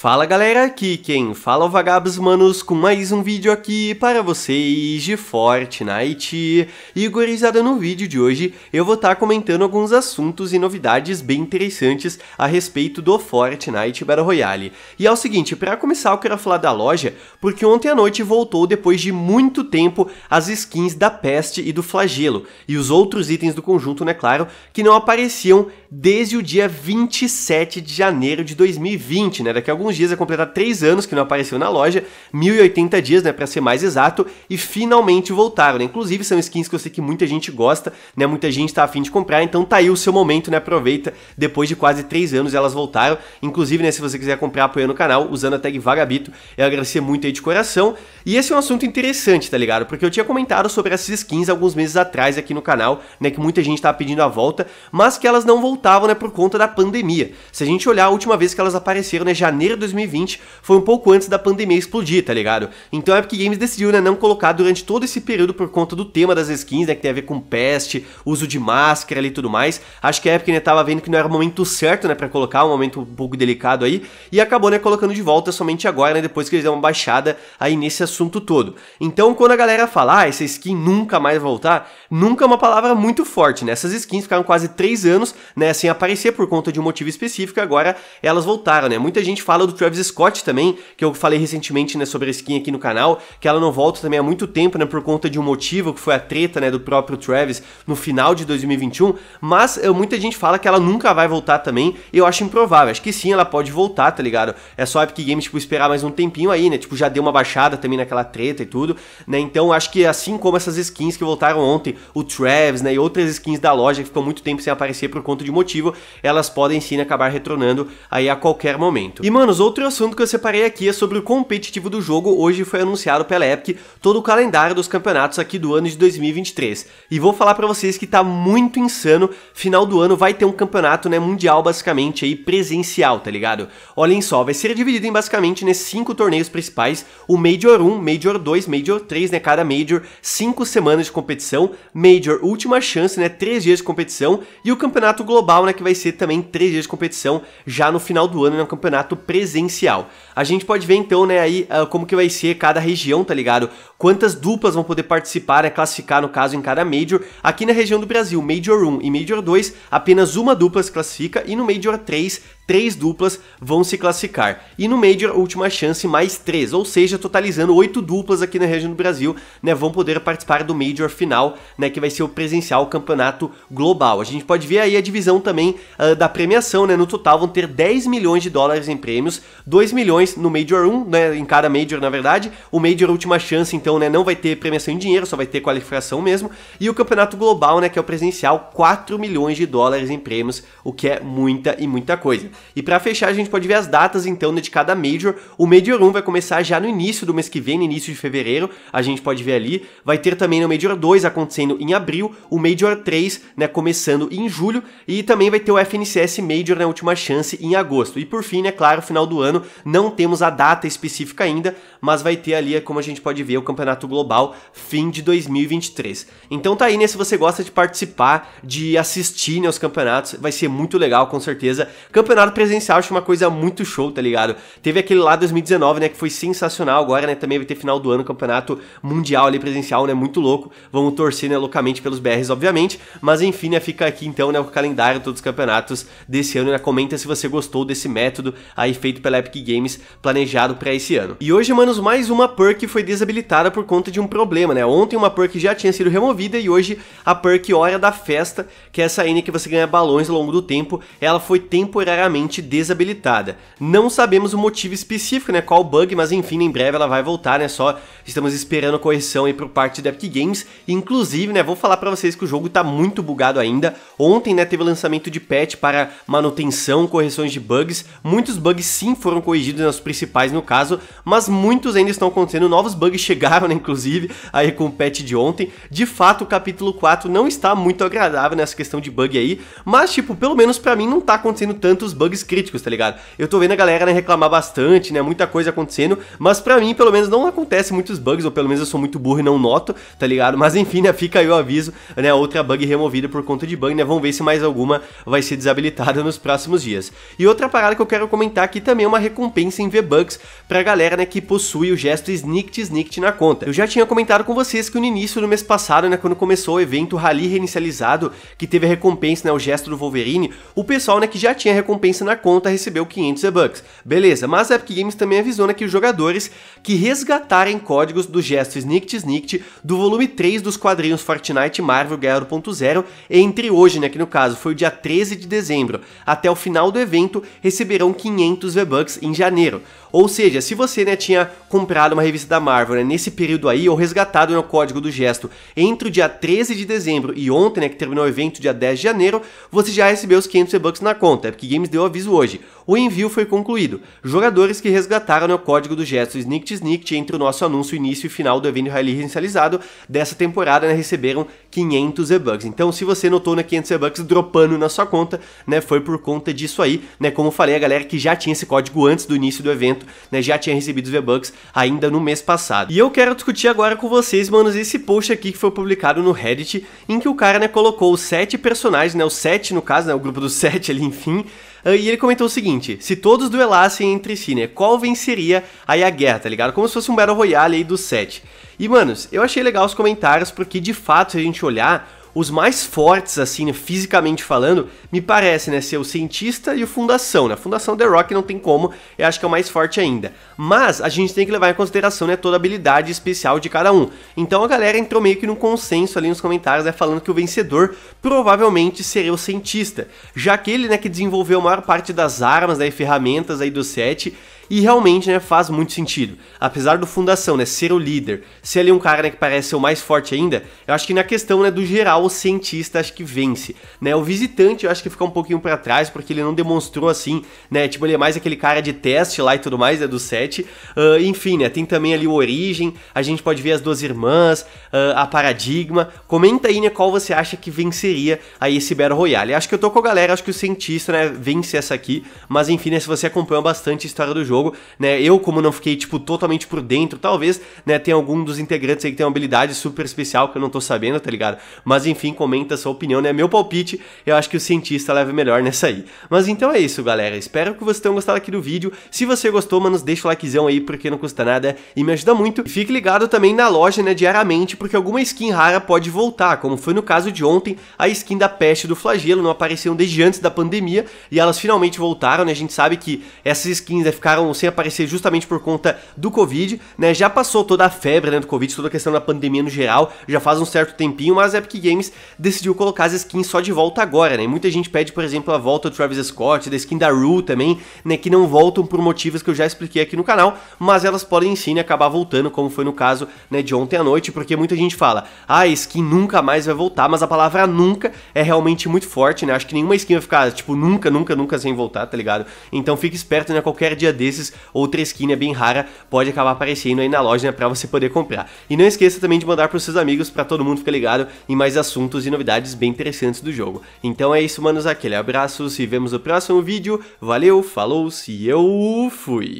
Fala galera, aqui quem fala é o Vagabos Manos com mais um vídeo aqui para vocês de Fortnite. E gurizada, no vídeo de hoje eu vou estar tá comentando alguns assuntos e novidades bem interessantes a respeito do Fortnite Battle Royale. E é o seguinte, para começar eu quero falar da loja, porque ontem à noite voltou depois de muito tempo as skins da Peste e do Flagelo, e os outros itens do conjunto, né claro, que não apareciam desde o dia 27 de janeiro de 2020, né, daqui a alguns alguns dias a é completar 3 anos que não apareceu na loja, 1080 dias, né, para ser mais exato, e finalmente voltaram, né? Inclusive são skins que eu sei que muita gente gosta, né? Muita gente tá afim de comprar, então tá aí o seu momento, né? Aproveita, depois de quase 3 anos elas voltaram. Inclusive, né, se você quiser comprar apoiando o canal, usando a tag Vagabito, eu agradecer muito aí de coração. E esse é um assunto interessante, tá ligado? Porque eu tinha comentado sobre essas skins alguns meses atrás aqui no canal, né, que muita gente tava pedindo a volta, mas que elas não voltavam, né, por conta da pandemia. Se a gente olhar a última vez que elas apareceram, né, janeiro 2020 foi um pouco antes da pandemia explodir, tá ligado? Então a Epic Games decidiu, né, não colocar durante todo esse período por conta do tema das skins, né, que tem a ver com peste, uso de máscara e tudo mais. Acho que a Epic, né, tava vendo que não era o momento certo, né, pra colocar, um momento um pouco delicado aí, e acabou, né, colocando de volta somente agora, né, depois que eles deram uma baixada aí nesse assunto todo. Então quando a galera fala, ah, essa skin nunca mais voltar, nunca é uma palavra muito forte, né, essas skins ficaram quase 3 anos, né, sem aparecer por conta de um motivo específico, agora elas voltaram, né, muita gente fala do Travis Scott também, que eu falei recentemente, né, sobre a skin aqui no canal, que ela não volta também há muito tempo, né, por conta de um motivo, que foi a treta, né, do próprio Travis no final de 2021, mas eu, eh, muita gente fala que ela nunca vai voltar também, eu acho improvável, acho que sim, ela pode voltar, tá ligado? É só a Epic Games, tipo, esperar mais um tempinho aí, né, tipo, já deu uma baixada também naquela treta e tudo, né, então acho que assim como essas skins que voltaram ontem, o Travis, né, e outras skins da loja que ficou muito tempo sem aparecer por conta de motivo, elas podem sim acabar retornando aí a qualquer momento. E, manos, outro assunto que eu separei aqui é sobre o competitivo do jogo. Hoje foi anunciado pela Epic todo o calendário dos campeonatos aqui do ano de 2023. E vou falar para vocês que tá muito insano. Final do ano vai ter um campeonato, né, mundial basicamente aí presencial, tá ligado? Olhem só, vai ser dividido em basicamente nesses né, cinco torneios principais, o Major 1, Major 2, Major 3, né, cada Major, cinco semanas de competição, Major última chance, né, três dias de competição e o campeonato global, né, que vai ser também três dias de competição já no final do ano, né, um campeonato presencial presencial. A gente pode ver então, né, aí uh, como que vai ser cada região, tá ligado? Quantas duplas vão poder participar, né, classificar no caso em cada Major. Aqui na região do Brasil, Major 1 e Major 2, apenas uma dupla se classifica e no Major 3 três duplas vão se classificar. E no Major, última chance, mais três, ou seja, totalizando oito duplas aqui na região do Brasil, né, vão poder participar do Major final, né, que vai ser o presencial campeonato global. A gente pode ver aí a divisão também uh, da premiação, né, no total vão ter 10 milhões de dólares em prêmios, 2 milhões no Major 1, né, em cada Major, na verdade, o Major última chance, então, né, não vai ter premiação em dinheiro, só vai ter qualificação mesmo, e o campeonato global, né, que é o presencial, 4 milhões de dólares em prêmios, o que é muita e muita coisa. E para fechar, a gente pode ver as datas então né, de cada Major. O Major 1 vai começar já no início do mês que vem, no início de fevereiro, a gente pode ver ali. Vai ter também o Major 2 acontecendo em abril, o Major 3, né, começando em julho, e também vai ter o FNCS Major na né, última chance em agosto. E por fim, né, claro, final do ano, não temos a data específica ainda, mas vai ter ali, como a gente pode ver, o Campeonato Global fim de 2023. Então tá aí, né, se você gosta de participar, de assistir né, os campeonatos, vai ser muito legal, com certeza. Campeonato campeonato presencial acho uma coisa muito show, tá ligado? Teve aquele lá 2019, né, que foi sensacional agora, né? Também vai ter final do ano, campeonato mundial ali presencial, né? Muito louco. Vamos torcer, né, loucamente pelos BRs, obviamente. Mas enfim, né, fica aqui então, né, o calendário todos os campeonatos desse ano, né? Comenta se você gostou desse método aí feito pela Epic Games, planejado para esse ano. E hoje, manos, mais uma perk foi desabilitada por conta de um problema, né? Ontem uma perk já tinha sido removida e hoje a perk Hora da Festa, que é essa N que você ganha balões ao longo do tempo, ela foi temporariamente temporariamente desabilitada. Não sabemos o motivo específico, né, qual bug, mas enfim, em breve ela vai voltar, né, só estamos esperando a correção aí por parte da Epic Games. Inclusive, né, vou falar para vocês que o jogo tá muito bugado ainda. Ontem, né, teve lançamento de patch para manutenção, correções de bugs. Muitos bugs sim foram corrigidos, né, os principais no caso, mas muitos ainda estão acontecendo. Novos bugs chegaram, né, inclusive, aí com o patch de ontem. De fato, o capítulo 4 não está muito agradável nessa questão de bug aí, mas tipo, pelo menos para mim não tá acontecendo tantos bugs críticos, tá ligado? Eu tô vendo a galera né, reclamar bastante, né? Muita coisa acontecendo, mas para mim, pelo menos, não acontece muitos bugs, ou pelo menos eu sou muito burro e não noto, tá ligado? Mas enfim, né? Fica aí o aviso, né? Outra bug removida por conta de bug, né? Vamos ver se mais alguma vai ser desabilitada nos próximos dias. E outra parada que eu quero comentar aqui também é uma recompensa em v bugs pra galera, né? Que possui o gesto Snicked Snicked na conta. Eu já tinha comentado com vocês que no início do mês passado, né? Quando começou o evento Rally Reinicializado, que teve a recompensa, né? O gesto do Wolverine, o pessoal, né? Que já tinha recompensa recompensa na conta recebeu 500 e-bucks. Beleza, mas a Epic Games também avisou né, que os jogadores que resgatarem códigos do gesto Snicked Snicked do volume 3 dos quadrinhos Fortnite Marvel Guerra 1.0 entre hoje, né, que no caso foi o dia 13 de dezembro, até o final do evento, receberão 500 V-Bucks em janeiro. Ou seja, se você né, tinha comprado uma revista da Marvel né, nesse período aí, ou resgatado né, o código do gesto entre o dia 13 de dezembro e ontem, né, que terminou o evento dia 10 de janeiro, você já recebeu os 500 V-Bucks na conta. Epic Games deu deu aviso hoje. O envio foi concluído. Jogadores que resgataram o código do gesto Snicked Snicked entre o nosso anúncio início e final do evento Rally inicializado dessa temporada né, receberam 500 e-bucks. Então, se você notou né, 500 e-bucks dropando na sua conta, né, foi por conta disso aí. Né, como falei, a galera que já tinha esse código antes do início do evento né, já tinha recebido os e-bucks ainda no mês passado. E eu quero discutir agora com vocês, manos, esse post aqui que foi publicado no Reddit, em que o cara né, colocou os sete personagens, né, os sete no caso, né, o grupo dos sete ali, enfim, ah, e ele comentou o seguinte: se todos duelassem entre si, né? Qual venceria aí a guerra, tá ligado? Como se fosse um Battle Royale aí do set. E, manos, eu achei legal os comentários, porque de fato, se a gente olhar, os mais fortes, assim, né, fisicamente falando, me parece, né, ser o Cientista e o Fundação, né? A Fundação The Rock não tem como, eu acho que é o mais forte ainda. Mas a gente tem que levar em consideração, né, toda a habilidade especial de cada um. Então a galera entrou meio que num consenso ali nos comentários, né, falando que o vencedor provavelmente seria o Cientista, já que ele, né, que desenvolveu a maior parte das armas, né, e ferramentas aí do set, e realmente, né, faz muito sentido. Apesar do Fundação, né, ser o líder, ser ali um cara né, que parece ser o mais forte ainda, eu acho que na questão, né, do geral, o cientista acho que vence, né? O visitante eu acho que fica um pouquinho para trás porque ele não demonstrou assim, né? Tipo, ele é mais aquele cara de teste lá e tudo mais, né, do set. Uh, enfim, né, tem também ali o Origem, a gente pode ver as duas irmãs, uh, a Paradigma. Comenta aí, né, qual você acha que venceria aí esse Battle Royale. Acho que eu tô com a galera, acho que o cientista, né, vence essa aqui, mas enfim, né, se você acompanha bastante a história do jogo, jogo, né? Eu, como não fiquei, tipo, totalmente por dentro, talvez, né, tenha algum dos integrantes aí que tem uma habilidade super especial que eu não tô sabendo, tá ligado? Mas enfim, comenta sua opinião, né? Meu palpite, eu acho que o cientista leva melhor nessa aí. Mas então é isso, galera. Espero que vocês tenham gostado aqui do vídeo. Se você gostou, mano, deixa o likezão aí, porque não custa nada e me ajuda muito. E fique ligado também na loja, né, diariamente, porque alguma skin rara pode voltar, como foi no caso de ontem, a skin da peste do flagelo não apareceu desde antes da pandemia e elas finalmente voltaram, né? A gente sabe que essas skins né, ficaram sem aparecer justamente por conta do Covid, né? Já passou toda a febre né, do Covid, toda a questão da pandemia no geral, já faz um certo tempinho, mas a Epic Games decidiu colocar as skins só de volta agora, né? Muita gente pede, por exemplo, a volta do Travis Scott, da skin da Rue também, né? Que não voltam por motivos que eu já expliquei aqui no canal, mas elas podem sim né, acabar voltando, como foi no caso né, de ontem à noite, porque muita gente fala, ah, a skin nunca mais vai voltar, mas a palavra nunca é realmente muito forte, né? Acho que nenhuma skin vai ficar, tipo, nunca, nunca, nunca sem voltar, tá ligado? Então fique esperto, né? Qualquer dia desse vezes outra skin é bem rara pode acabar aparecendo aí na loja né, para você poder comprar. E não esqueça também de mandar para os seus amigos para todo mundo ficar ligado em mais assuntos e novidades bem interessantes do jogo. Então é isso, manos, aquele abraço, se vemos no próximo vídeo. Valeu, falou, se eu fui.